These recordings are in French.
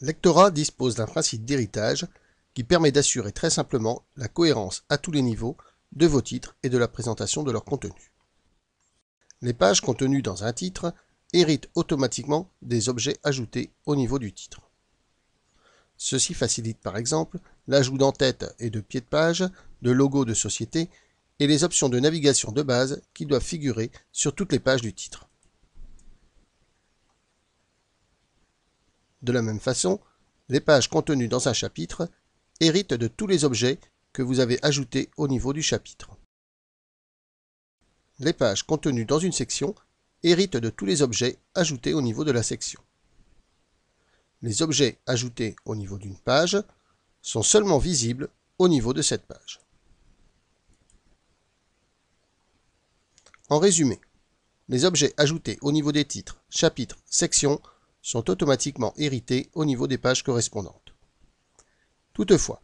L'ectorat dispose d'un principe d'héritage qui permet d'assurer très simplement la cohérence à tous les niveaux de vos titres et de la présentation de leur contenu. Les pages contenues dans un titre héritent automatiquement des objets ajoutés au niveau du titre. Ceci facilite par exemple l'ajout d'entêtes et de pieds de page de logos de société et les options de navigation de base qui doivent figurer sur toutes les pages du titre. De la même façon, les pages contenues dans un chapitre héritent de tous les objets que vous avez ajoutés au niveau du chapitre. Les pages contenues dans une section héritent de tous les objets ajoutés au niveau de la section. Les objets ajoutés au niveau d'une page sont seulement visibles au niveau de cette page. En résumé, les objets ajoutés au niveau des titres, chapitres, sections sont automatiquement hérités au niveau des pages correspondantes. Toutefois,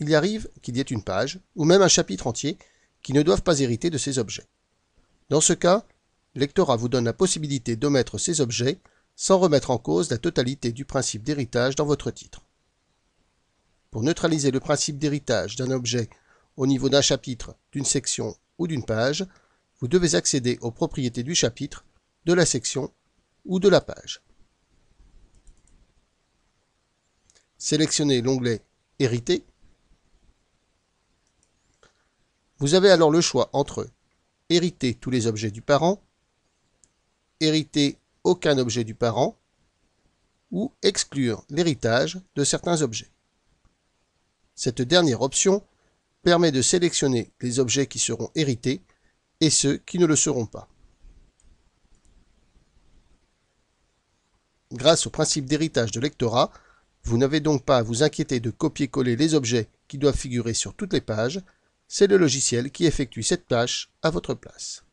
il arrive qu'il y ait une page, ou même un chapitre entier, qui ne doivent pas hériter de ces objets. Dans ce cas, Lectora vous donne la possibilité d'omettre ces objets sans remettre en cause la totalité du principe d'héritage dans votre titre. Pour neutraliser le principe d'héritage d'un objet au niveau d'un chapitre, d'une section ou d'une page, vous devez accéder aux propriétés du chapitre, de la section ou de la page. Sélectionnez l'onglet « Hériter ». Vous avez alors le choix entre « Hériter tous les objets du parent »,« Hériter aucun objet du parent » ou « Exclure l'héritage de certains objets ». Cette dernière option permet de sélectionner les objets qui seront hérités et ceux qui ne le seront pas. Grâce au principe d'héritage de lectorat, vous n'avez donc pas à vous inquiéter de copier-coller les objets qui doivent figurer sur toutes les pages, c'est le logiciel qui effectue cette tâche à votre place.